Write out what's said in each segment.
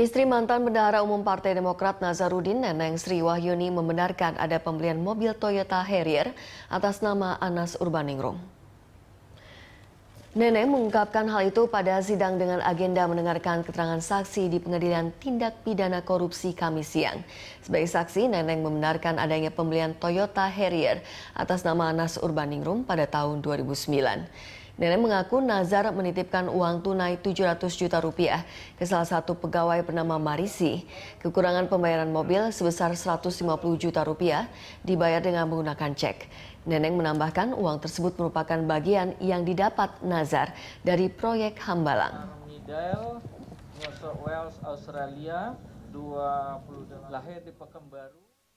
Istri mantan bendahara umum Partai Demokrat Nazarudin Neneng Sri Wahyuni membenarkan ada pembelian mobil Toyota Harrier atas nama Anas Urbaningrum. Neneng mengungkapkan hal itu pada sidang dengan agenda mendengarkan keterangan saksi di pengadilan tindak pidana korupsi kami siang. Sebagai saksi, Neneng membenarkan adanya pembelian Toyota Harrier atas nama Anas Urbaningrum pada tahun 2009. Nenek mengaku Nazar menitipkan uang tunai 700 juta rupiah ke salah satu pegawai bernama Marisi. Kekurangan pembayaran mobil sebesar 150 juta rupiah dibayar dengan menggunakan cek. Neneng menambahkan uang tersebut merupakan bagian yang didapat Nazar dari proyek Hambalang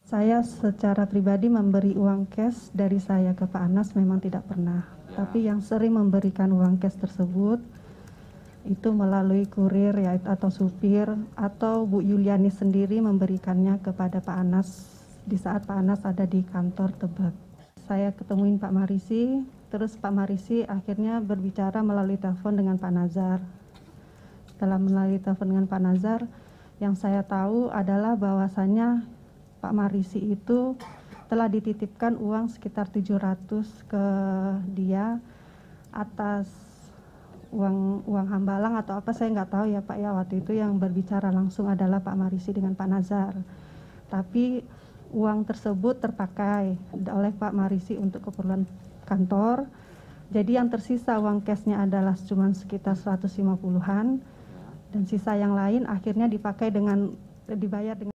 saya secara pribadi memberi uang cash dari saya ke Pak Anas memang tidak pernah. Ya. Tapi yang sering memberikan uang cash tersebut itu melalui kurir ya atau supir atau Bu Yuliani sendiri memberikannya kepada Pak Anas di saat Pak Anas ada di kantor Tebet. Saya ketemuin Pak Marisi, terus Pak Marisi akhirnya berbicara melalui telepon dengan Pak Nazar. Setelah melalui telepon dengan Pak Nazar, yang saya tahu adalah bahwasannya Pak Marisi itu telah dititipkan uang sekitar 700 ke dia atas uang uang hambalang atau apa saya nggak tahu ya Pak ya waktu itu yang berbicara langsung adalah Pak Marisi dengan Pak Nazar tapi uang tersebut terpakai oleh Pak Marisi untuk keperluan kantor jadi yang tersisa uang cashnya adalah cuma sekitar 150-an dan sisa yang lain akhirnya dipakai dengan dibayar dengan